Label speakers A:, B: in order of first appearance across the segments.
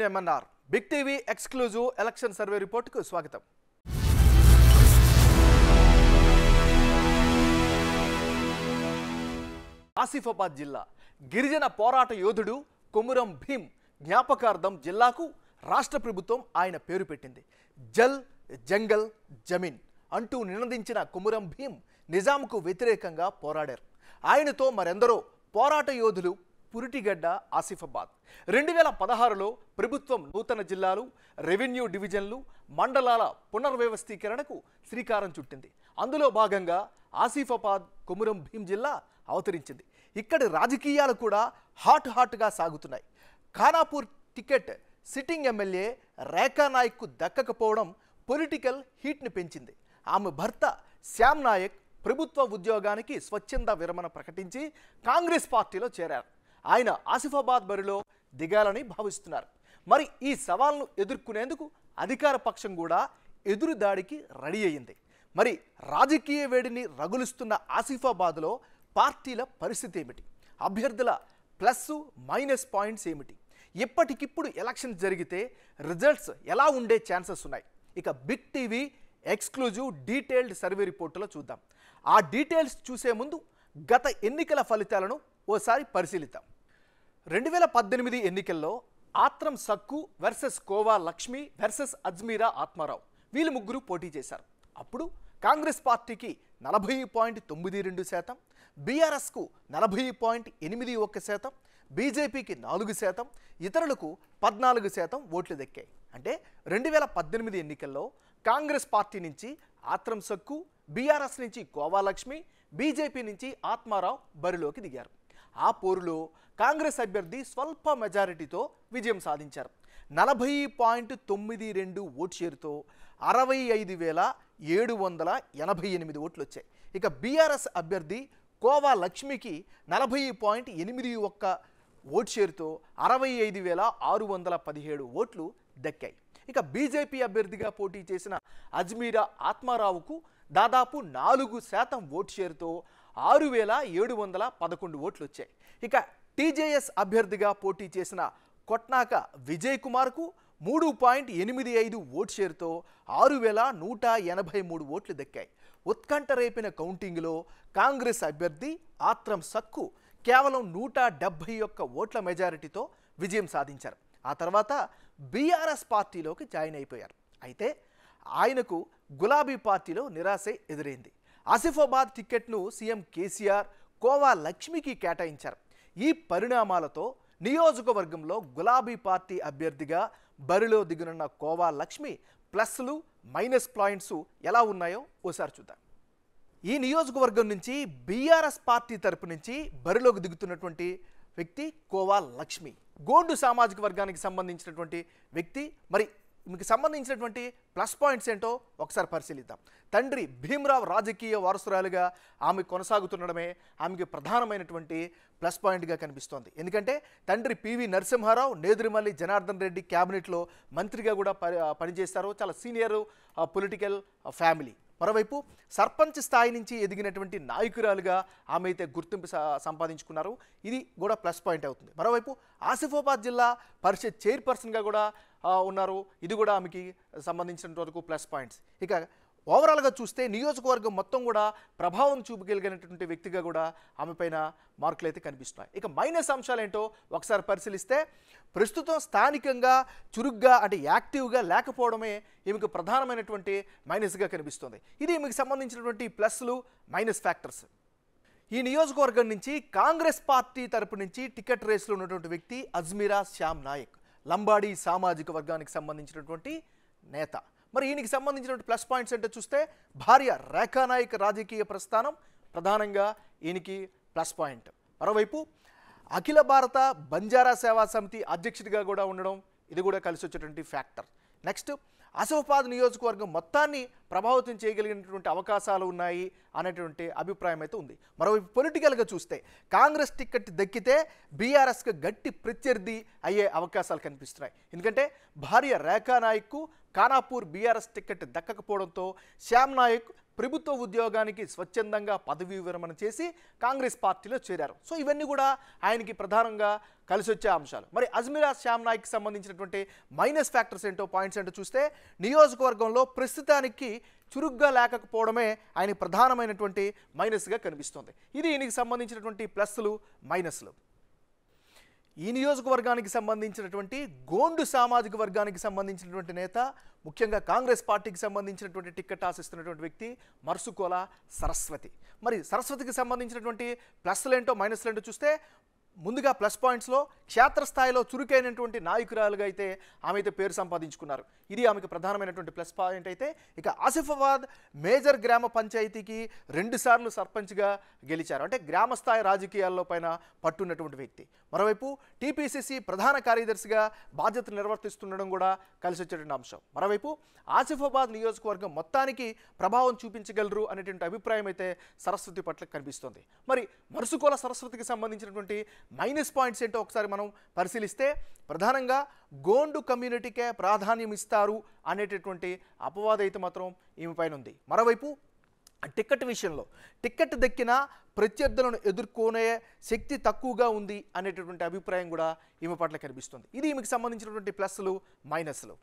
A: నేను MNR big TV exclusive election survey రిపోర్టుకు స్వాగతం ఆసిఫాబాద్ జిల్లా గిరిజన పోరాట యోధుడు కుమురం భీమ్ జ్ఞాపకార్థం జిల్లాకు రాష్ట్ర ప్రభుత్వం ఆయన పేరు పెట్టింది జల్ జంగల్ జమీన్ అంటూ నినదించిన కుమురం భీమ్ నిజాంకు వ్యతిరేకంగా పోరాడారు ఆయనతో మరెందరో పోరాట యోధులు పురిటిగడ్డ ఆసిఫాబాద్ రెండు వేల పదహారులో ప్రభుత్వం నూతన జిల్లాలు రెవెన్యూ డివిజన్లు మండలాల పునర్వ్యవస్థీకరణకు శ్రీకారం చుట్టింది అందులో భాగంగా ఆసిఫాబాద్ కొమురం భీం జిల్లా అవతరించింది ఇక్కడి రాజకీయాలు కూడా హాట్ హాట్గా సాగుతున్నాయి Khanapur ticket sitting MLA Rekha నాయక్కు దక్కకపోవడం పొలిటికల్ హీట్ని పెంచింది ఆమె భర్త శ్యామ్ నాయక్ ప్రభుత్వ ఉద్యోగానికి స్వచ్ఛంద విరమణ ప్రకటించి కాంగ్రెస్ పార్టీలో చేరారు ఆయన ఆసిఫాబాద్ బరిలో దిగాలని భావిస్తున్నారు మరి ఈ సవాల్ను ఎదుర్కొనేందుకు అధికార పక్షం కూడా ఎదురు దాడికి రెడీ అయింది మరి రాజకీయ వేడిని రగులుస్తున్న ఆసిఫాబాద్లో పార్టీల పరిస్థితి ఏమిటి అభ్యర్థుల ప్లస్ మైనస్ పాయింట్స్ ఏమిటి ఇప్పటికిప్పుడు ఎలక్షన్ జరిగితే రిజల్ట్స్ ఎలా ఉండే ఛాన్సెస్ ఉన్నాయి ఇక big TV exclusive detailed survey రిపోర్టులో చూద్దాం ఆ డీటెయిల్స్ చూసే ముందు గత ఎన్నికల ఫలితాలను ఓసారి పరిశీలిద్దాం రెండు వేల పద్దెనిమిది ఎన్నికల్లో ఆత్రం సక్కు వర్సెస్ కోవా లక్ష్మి వర్సెస్ అజ్మీరా ఆత్మారావు వీళ్ళు ముగ్గురు పోటీ చేశారు అప్పుడు కాంగ్రెస్ పార్టీకి నలభై పాయింట్ తొమ్మిది రెండు శాతం బీఆర్ఎస్కు నలభై పాయింట్ ఎనిమిది ఒక్క శాతం బీజేపీకి నాలుగు శాతం ఇతరులకు పద్నాలుగు శాతం ఓట్లు దక్కాయి అంటే రెండు వేల పద్దెనిమిది ఎన్నికల్లో కాంగ్రెస్ పార్టీ నుంచి ఆత్రం సక్కు బీఆర్ఎస్ నుంచి కోవాలక్ష్మి బీజేపీ నుంచి ఆత్మారావు బరిలోకి దిగారు ఆ పోరులో కాంగ్రెస్ అభ్యర్థి స్వల్ప మెజారిటీతో విజయం సాధించారు నలభై పాయింట్ తొమ్మిది రెండు ఓట్ షేరుతో అరవై ఐదు వేల ఏడు వందల ఎనభై ఎనిమిది ఓట్లు వచ్చాయి ఇక బీఆర్ఎస్ అభ్యర్థి కోవా లక్ష్మికి నలభై పాయింట్ ఎనిమిది ఒక్క ఓట్ షేరుతో అరవై ఐదు వేల ఆరు వందల పదిహేడు ఓట్లు దక్కాయి ఇక బీజేపీ అభ్యర్థిగా పోటీ చేసిన అజ్మీరా ఆత్మారావుకు దాదాపు నాలుగు శాతం ఓట్ షేరుతో ఆరు వేల ఏడు వందల పదకొండు ఓట్లు వచ్చాయి ఇక టీజేఎస్ అభ్యర్థిగా పోటీ చేసిన కొట్నాక విజయ్ కుమార్కు మూడు పాయింట్ ఎనిమిది ఐదు ఓట్ షేర్తో ఆరు వేల నూట ఎనభై మూడు ఓట్లు దక్కాయి ఉత్కంఠ రేపిన కౌంటింగ్లో కాంగ్రెస్ అభ్యర్థి ఆత్రం సక్కు కేవలం నూట డెబ్భై ఒక్క ఓట్ల మెజారిటీతో విజయం సాధించారు ఆ తర్వాత బీఆర్ఎస్ పార్టీలోకి జాయిన్ అయిపోయారు అయితే ఆయనకు గులాబీ పార్టీలో నిరాశ ఎదురైంది ఆసిఫాబాద్ టిక్కెట్ను సీఎం కేసీఆర్ కోవా లక్ష్మికి కేటాయించారు ఈ పరిణామాలతో నియోజకవర్గంలో గులాబీ పార్టీ అభ్యర్థిగా బరిలో దిగునున్న కోవా లక్ష్మి ప్లస్లు మైనస్ పాయింట్స్ ఎలా ఉన్నాయో ఓసారి చూద్దాం ఈ నియోజకవర్గం నుంచి బీఆర్ఎస్ పార్టీ తరపు నుంచి బరిలోకి దిగుతున్నటువంటి వ్యక్తి కోవా లక్ష్మి గోండు సామాజిక వర్గానికి సంబంధించినటువంటి వ్యక్తి మరి మీకు సంబంధించినటువంటి ప్లస్ పాయింట్స్ ఏంటో ఒకసారి పరిశీలిద్దాం తండ్రి భీమరావు రాజకీయ వారసురాలుగా ఆమె కొనసాగుతుండడమే ఆమెకి ప్రధానమైనటువంటి ప్లస్ పాయింట్గా కనిపిస్తోంది ఎందుకంటే తండ్రి పివి నరసింహారావు నేదురుమల్లి జనార్దన్ రెడ్డి క్యాబినెట్లో మంత్రిగా కూడా పనిచేస్తారు చాలా సీనియర్ పొలిటికల్ ఫ్యామిలీ మరోవైపు సర్పంచ్ స్థాయి నుంచి ఎదిగినటువంటి నాయకురాలుగా ఆమె అయితే గుర్తింపు సంపాదించుకున్నారు ఇది కూడా ప్లస్ పాయింట్ అవుతుంది మరోవైపు ఆసిఫాబాద్ జిల్లా పరిషత్ చైర్పర్సన్గా కూడా ఉన్నారు ఇది కూడా ఆమెకి సంబంధించినంత వరకు ప్లస్ పాయింట్స్ ఇక ఓవరాల్గా చూస్తే నియోజకవర్గం మొత్తం కూడా ప్రభావం చూపగలిగినటువంటి వ్యక్తిగా కూడా ఆమె పైన మార్కులు అయితే కనిపిస్తున్నాయి ఇక మైనస్ అంశాలు ఏంటో ఒకసారి పరిశీలిస్తే ప్రస్తుతం స్థానికంగా చురుగ్గా అంటే యాక్టివ్గా లేకపోవడమే ఈమెకు ప్రధానమైనటువంటి మైనస్గా కనిపిస్తుంది ఇది ఈమెకు సంబంధించినటువంటి ప్లస్లు మైనస్ ఫ్యాక్టర్స్ ఈ నియోజకవర్గం నుంచి కాంగ్రెస్ పార్టీ తరపు నుంచి టికెట్ రేసులో ఉన్నటువంటి వ్యక్తి అజ్మీరా శ్యామ్ నాయక్ లంబాడీ సామాజిక వర్గానికి సంబంధించినటువంటి నేత మరి ఈయనకి సంబంధించినటువంటి ప్లస్ పాయింట్స్ అంటే చూస్తే భార్య రేఖానాయక్ రాజకీయ ప్రస్థానం ప్రధానంగా ఈయనకి ప్లస్ పాయింట్ మరోవైపు అఖిల భారత బంజారా సేవా సమితి అధ్యక్షుడిగా కూడా ఉండడం ఇది కూడా కలిసి వచ్చేటువంటి ఫ్యాక్టర్ నెక్స్ట్ అసోపాద నియోజకవర్గం మొత్తాన్ని ప్రభావితం చేయగలిగినటువంటి అవకాశాలు ఉన్నాయి అనేటువంటి అభిప్రాయం అయితే ఉంది మరోవైపు పొలిటికల్గా చూస్తే కాంగ్రెస్ టికెట్ దక్కితే బీఆర్ఎస్కి గట్టి ప్రత్యర్థి అయ్యే అవకాశాలు కనిపిస్తున్నాయి ఎందుకంటే భార్య రేఖా నాయక్కు కానాపూర్ బీఆర్ఎస్ టికెట్ దక్కకపోవడంతో శ్యామ్ నాయక్ ప్రభుత్వ ఉద్యోగానికి స్వచ్ఛందంగా పదవీ విరమణ చేసి కాంగ్రెస్ పార్టీలో చేరారు సో ఇవన్నీ కూడా ఆయనకి ప్రధానంగా కలిసి వచ్చే అంశాలు మరి అజ్మిరా శ్యామ్ నాయక్ సంబంధించినటువంటి మైనస్ ఫ్యాక్టర్స్ ఏంటో పాయింట్స్ ఏంటో చూస్తే నియోజకవర్గంలో ప్రస్తుతానికి చురుగ్గా లేకపోవడమే ఆయన ప్రధానమైనటువంటి మైనస్గా కనిపిస్తుంది ఇది ఈయనకి సంబంధించినటువంటి ప్లస్లు మైనస్లు ఈ నియోజకవర్గానికి సంబంధించినటువంటి గోండు సామాజిక వర్గానికి సంబంధించినటువంటి నేత ముఖ్యంగా కాంగ్రెస్ పార్టీకి సంబంధించినటువంటి టిక్కెట్ ఆశిస్తున్నటువంటి వ్యక్తి మరుసుకోల సరస్వతి మరి సరస్వతికి సంబంధించినటువంటి మైనస్లు ఏంటో చూస్తే ముందుగా ప్లస్ పాయింట్స్లో క్షేత్రస్థాయిలో చురుకైనటువంటి నాయకురాలుగా అయితే ఆమె అయితే పేరు సంపాదించుకున్నారు ఇది ఆమెకు ప్రధానమైనటువంటి ప్లస్ పాయింట్ అయితే ఇక ఆసిఫాబాద్ మేజర్ గ్రామ పంచాయతీకి రెండుసార్లు సర్పంచ్గా గెలిచారు అంటే గ్రామస్థాయి రాజకీయాల్లో పైన పట్టున్నటువంటి వ్యక్తి మరోవైపు టీపీసీసీ ప్రధాన కార్యదర్శిగా బాధ్యతలు నిర్వర్తిస్తుండడం కూడా కలిసి వచ్చేటువంటి అంశం మరోవైపు ఆసిఫాబాద్ నియోజకవర్గం మొత్తానికి ప్రభావం చూపించగలరు అనేటువంటి అభిప్రాయం అయితే సరస్వతి పట్ల కనిపిస్తుంది మరి మరుసుకోల సరస్వతికి సంబంధించినటువంటి మైనస్ పాయింట్స్ ఏంటో ఒకసారి మనం పరిశీలిస్తే ప్రధానంగా గోండు కమ్యూనిటీకే ప్రాధాన్యం ఇస్తారు అనేటటువంటి అపవాదైతే మాత్రం ఈమె పైన ఉంది మరోవైపు టికెట్ విషయంలో టికెట్ దక్కిన ప్రత్యర్థులను ఎదుర్కొనే శక్తి తక్కువగా ఉంది అనేటటువంటి అభిప్రాయం కూడా ఈమె పట్ల కనిపిస్తుంది ఇది ఈమెకు సంబంధించినటువంటి ప్లస్లు మైనస్లు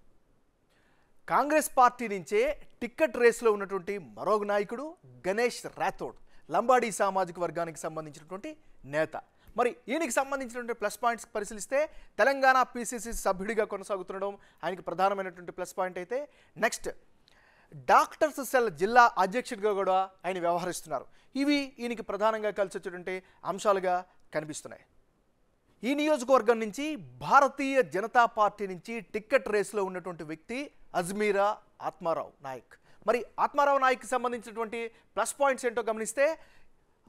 A: కాంగ్రెస్ పార్టీ నుంచే టిక్కెట్ రేసులో ఉన్నటువంటి మరో నాయకుడు గణేష్ రాథోడ్ లంబాడీ సామాజిక వర్గానికి సంబంధించినటువంటి నేత మరి ఈయనకి సంబంధించినటువంటి ప్లస్ పాయింట్స్ పరిశీలిస్తే తెలంగాణ పీసీసీ సభ్యుడిగా కొనసాగుతుండడం ఆయనకి ప్రధానమైనటువంటి ప్లస్ పాయింట్ అయితే నెక్స్ట్ డాక్టర్స్ సెల్ జిల్లా అధ్యక్షుడిగా కూడా ఆయన వ్యవహరిస్తున్నారు ఇవి ఈయనకి ప్రధానంగా కలిసి వచ్చేటువంటి అంశాలుగా కనిపిస్తున్నాయి ఈ నియోజకవర్గం నుంచి భారతీయ జనతా పార్టీ నుంచి టిక్కెట్ రేసులో ఉన్నటువంటి వ్యక్తి అజ్మీరా ఆత్మారావు నాయక్ మరి ఆత్మారావు నాయక్కి సంబంధించినటువంటి ప్లస్ పాయింట్స్ ఏంటో గమనిస్తే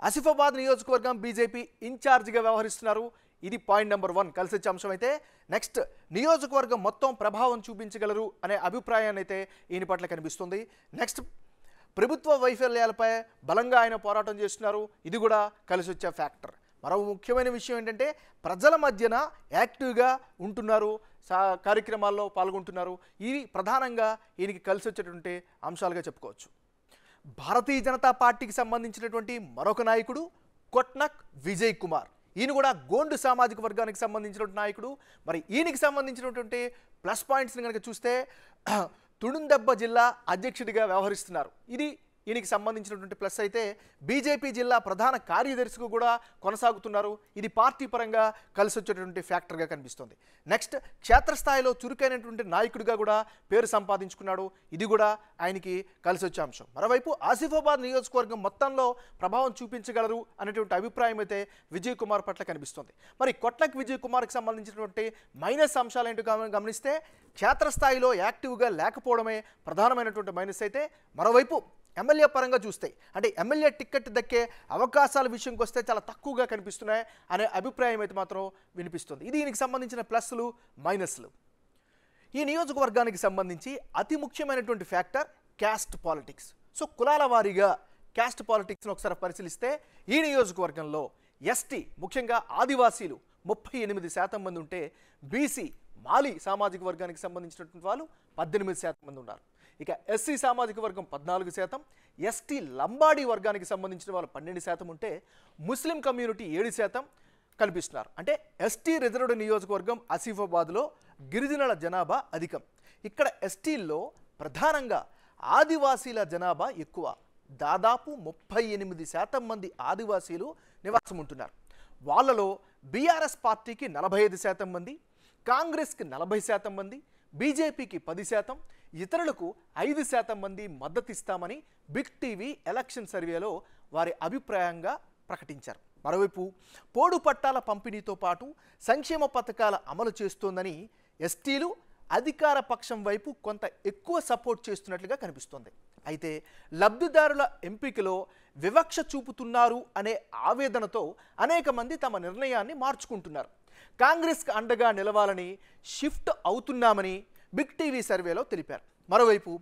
A: ఆసిఫాబాద్ నియోజకవర్గం బీజేపీ ఇన్ఛార్జిగా వ్యవహరిస్తున్నారు ఇది పాయింట్ నెంబర్ వన్ కలిసొచ్చే అంశం అయితే నెక్స్ట్ నియోజకవర్గం మొత్తం ప్రభావం చూపించగలరు అనే అభిప్రాయాన్ని అయితే ఈయన పట్ల కనిపిస్తుంది నెక్స్ట్ ప్రభుత్వ వైఫల్యాలపై బలంగా ఆయన పోరాటం చేస్తున్నారు ఇది కూడా కలిసి వచ్చే ఫ్యాక్టర్ మరో ముఖ్యమైన విషయం ఏంటంటే ప్రజల మధ్యన యాక్టివ్గా ఉంటున్నారు కార్యక్రమాల్లో పాల్గొంటున్నారు ఇవి ప్రధానంగా ఈయనకి కలిసి వచ్చేటువంటి అంశాలుగా చెప్పుకోవచ్చు భారతీయ జనతా పార్టీకి సంబంధించినటువంటి మరొక నాయకుడు కొట్నక్ విజయ్ కుమార్ ఈయన కూడా గోండు సామాజిక వర్గానికి సంబంధించిన నాయకుడు మరి ఈయనకి సంబంధించినటువంటి ప్లస్ పాయింట్స్ని కనుక చూస్తే తుడుందెబ్బ జిల్లా అధ్యక్షుడిగా వ్యవహరిస్తున్నారు ఇది ఈయనకి సంబంధించినటువంటి ప్లస్ అయితే బీజేపీ జిల్లా ప్రధాన కార్యదర్శికి కూడా కొనసాగుతున్నారు ఇది పార్టీ పరంగా కలిసి వచ్చేటటువంటి ఫ్యాక్టర్గా కనిపిస్తుంది నెక్స్ట్ క్షేత్రస్థాయిలో చురుకైనటువంటి నాయకుడిగా కూడా పేరు సంపాదించుకున్నాడు ఇది కూడా ఆయనకి కలిసి వచ్చే అంశం మరోవైపు ఆసిఫాబాద్ నియోజకవర్గం మొత్తంలో ప్రభావం చూపించగలరు అనేటువంటి అభిప్రాయం అయితే విజయ్ కుమార్ పట్ల కనిపిస్తుంది మరి కొట్లకి విజయ్ కుమార్కి సంబంధించినటువంటి మైనస్ అంశాలు ఏంటి గమనిస్తే క్షేత్రస్థాయిలో యాక్టివ్గా లేకపోవడమే ప్రధానమైనటువంటి మైనస్ అయితే మరోవైపు ఎమ్మెల్యే పరంగా చూస్తే అంటే ఎమ్మెల్యే టిక్కెట్ దక్కే అవకాశాల విషయంకి వస్తే చాలా తక్కువగా కనిపిస్తున్నాయి అనే అభిప్రాయం అయితే మాత్రం వినిపిస్తుంది ఇది దీనికి సంబంధించిన ప్లస్లు మైనస్లు ఈ నియోజకవర్గానికి సంబంధించి అతి ముఖ్యమైనటువంటి ఫ్యాక్టర్ క్యాస్ట్ పాలిటిక్స్ సో కులాల వారీగా క్యాస్ట్ పాలిటిక్స్ను ఒకసారి పరిశీలిస్తే ఈ నియోజకవర్గంలో ఎస్టీ ముఖ్యంగా ఆదివాసీలు ముప్పై ఎనిమిది శాతం మంది ఉంటే బీసీ మాలి సామాజిక వర్గానికి సంబంధించినటువంటి వాళ్ళు పద్దెనిమిది శాతం మంది ఉన్నారు ఇక ఎస్సీ సామాజిక వర్గం పద్నాలుగు శాతం ఎస్టీ లంబాడీ వర్గానికి సంబంధించిన వాళ్ళు పన్నెండు శాతం ఉంటే ముస్లిం కమ్యూనిటీ ఏడు శాతం కల్పిస్తున్నారు అంటే ఎస్టీ రిజర్వ్డ్ నియోజకవర్గం ఆసిఫాబాద్లో గిరిజనుల జనాభా అధికం ఇక్కడ ఎస్టీల్లో ప్రధానంగా ఆదివాసీల జనాభా ఎక్కువ దాదాపు ముప్పై ఎనిమిది శాతం మంది ఆదివాసీలు నివాసం ఉంటున్నారు వాళ్ళలో బీఆర్ఎస్ పార్టీకి నలభై ఐదు శాతం మంది కాంగ్రెస్కి నలభై శాతం మంది బీజేపీకి పది శాతం ఇతరులకు ఐదు శాతం మంది మద్దతిస్తామని బిగ్ టీవీ ఎలక్షన్ సర్వేలో వారి అభిప్రాయంగా ప్రకటించారు మరోవైపు పోడు పట్టాల పంపిణీతో పాటు సంక్షేమ పథకాల అమలు చేస్తోందని ఎస్టీలు అధికార పక్షం వైపు కొంత ఎక్కువ సపోర్ట్ చేస్తున్నట్లుగా కనిపిస్తోంది అయితే లబ్ధిదారుల ఎంపికలో వివక్ష చూపుతున్నారు అనే ఆవేదనతో అనేక మంది తమ నిర్ణయాన్ని మార్చుకుంటున్నారు కాంగ్రెస్కి అండగా నిలవాలని షిఫ్ట్ అవుతున్నామని బిగ్ టీవీ సర్వేలో తెలిపారు మరోవైపు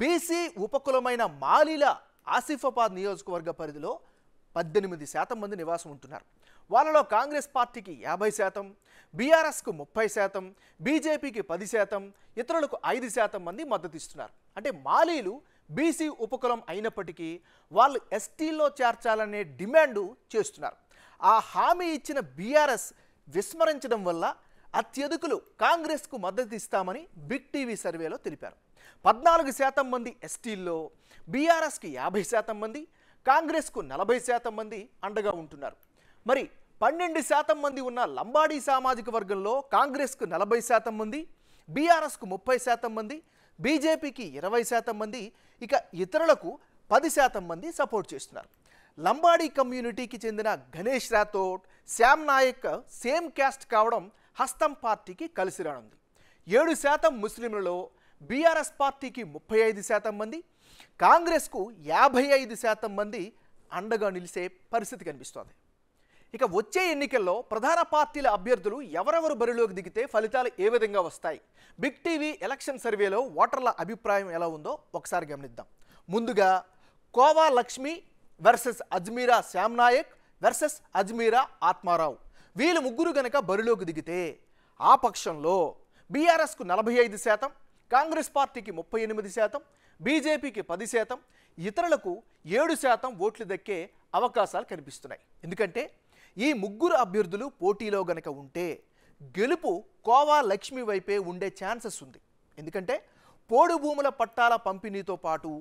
A: బీసీ ఉపకులమైన మాలీల ఆసిఫాబాద్ నియోజకవర్గ పరిధిలో పద్దెనిమిది శాతం మంది నివాసం ఉంటున్నారు వాళ్ళలో కాంగ్రెస్ పార్టీకి యాభై శాతం బీఆర్ఎస్కు ముప్పై శాతం బీజేపీకి పది శాతం ఇతరులకు ఐదు శాతం మంది మద్దతిస్తున్నారు అంటే మాలీలు బీసీ ఉపకులం అయినప్పటికీ వాళ్ళు ఎస్టీల్లో చేర్చాలనే డిమాండు చేస్తున్నారు ఆ హామీ ఇచ్చిన బీఆర్ఎస్ విస్మరించడం వల్ల అత్యధికులు కాంగ్రెస్కు మద్దతు ఇస్తామని బిగ్ టీవీ సర్వేలో తెలిపారు పద్నాలుగు శాతం మంది ఎస్టీల్లో బీఆర్ఎస్కి యాభై శాతం మంది కాంగ్రెస్కు నలభై శాతం మంది అండగా ఉంటున్నారు మరి పన్నెండు శాతం మంది ఉన్న లంబాడీ సామాజిక వర్గంలో కాంగ్రెస్కు నలభై శాతం మంది బీఆర్ఎస్కు ముప్పై శాతం మంది బీజేపీకి ఇరవై శాతం మంది ఇక ఇతరులకు పది శాతం మంది సపోర్ట్ చేస్తున్నారు లంబాడీ కమ్యూనిటీకి చెందిన గణేష్ రాథోడ్ శ్యామ్ నాయక్ సేమ్ క్యాస్ట్ కావడం హస్తం పార్టీకి కలిసి రానుంది ఏడు శాతం ముస్లింలలో బీఆర్ఎస్ పార్టీకి ముప్పై ఐదు శాతం మంది కాంగ్రెస్కు యాభై ఐదు శాతం మంది అండగా నిలిచే పరిస్థితి కనిపిస్తోంది ఇక వచ్చే ఎన్నికల్లో ప్రధాన పార్టీల అభ్యర్థులు ఎవరెవరు బరిలోకి దిగితే ఫలితాలు ఏ విధంగా వస్తాయి బిగ్ టీవీ ఎలక్షన్ సర్వేలో ఓటర్ల అభిప్రాయం ఎలా ఉందో ఒకసారి గమనిద్దాం ముందుగా కోవా లక్ష్మి వర్సెస్ అజ్మీరా శ్యామ్ నాయక్ వర్సెస్ అజ్మీరా ఆత్మారావు వీళ్ళు ముగ్గురు గనక బరిలోకి దిగితే ఆ పక్షంలో బీఆర్ఎస్కు నలభై ఐదు శాతం కాంగ్రెస్ పార్టీకి ముప్పై ఎనిమిది శాతం బీజేపీకి పది శాతం ఇతరులకు ఏడు శాతం ఓట్లు దక్కే అవకాశాలు కనిపిస్తున్నాయి ఎందుకంటే ఈ ముగ్గురు అభ్యర్థులు పోటీలో గనక ఉంటే గెలుపు కోవా లక్ష్మి వైపే ఉండే ఛాన్సెస్ ఉంది ఎందుకంటే పోడు భూముల పట్టాల పంపిణీతో పాటు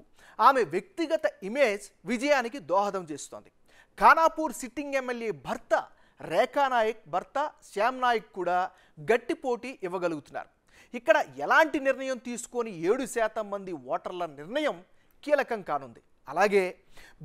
A: ఆమె వ్యక్తిగత ఇమేజ్ విజయానికి దోహదం చేస్తోంది ఖానాపూర్ సిట్టింగ్ ఎమ్మెల్యే భర్త రేఖా నాయక్ భర్త శ్యామ్ నాయక్ కూడా గట్టి పోటీ ఇవ్వగలుగుతున్నారు ఇక్కడ ఎలాంటి నిర్ణయం తీసుకొని ఏడు శాతం మంది ఓటర్ల నిర్ణయం కీలకం కానుంది అలాగే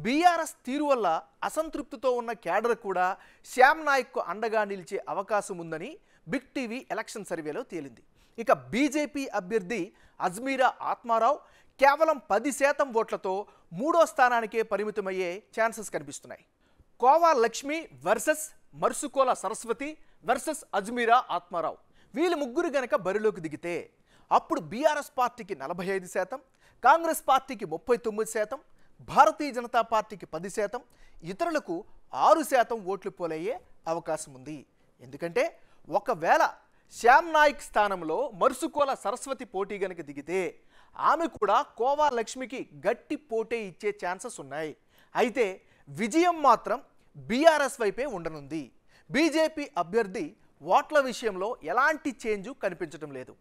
A: బీఆర్ఎస్ తీరు వల్ల అసంతృప్తితో ఉన్న క్యాడర్ కూడా శ్యామ్ నాయక్కు అండగా నిలిచే అవకాశం ఉందని బిగ్ టీవీ ఎలక్షన్ సర్వేలో తేలింది ఇక బీజేపీ అభ్యర్థి అజ్మీరా ఆత్మారావు కేవలం పది శాతం ఓట్లతో మూడో స్థానానికే పరిమితమయ్యే ఛాన్సెస్ కనిపిస్తున్నాయి కోవా లక్ష్మి వర్సెస్ మర్సుకోల సరస్వతి వర్సెస్ అజ్మీరా ఆత్మారావు వీళ్ళు ముగ్గురు గనక బరిలోకి దిగితే అప్పుడు బీఆర్ఎస్ పార్టీకి నలభై ఐదు శాతం కాంగ్రెస్ పార్టీకి ముప్పై తొమ్మిది శాతం భారతీయ జనతా పార్టీకి పది శాతం ఇతరులకు ఆరు శాతం ఓట్లు పోలయ్యే అవకాశం ఉంది ఎందుకంటే ఒకవేళ శ్యామ్ నాయక్ స్థానంలో మరుసుకోల సరస్వతి పోటీ గనక దిగితే ఆమె కూడా కోవా లక్ష్మికి గట్టి పోటీ ఇచ్చే ఛాన్సెస్ ఉన్నాయి అయితే విజయం మాత్రం బీఆర్ఎస్ వైపే ఉండనుంది బీజేపీ అభ్యర్థి ఓట్ల విషయంలో ఎలాంటి చేంజు కనిపించడం లేదు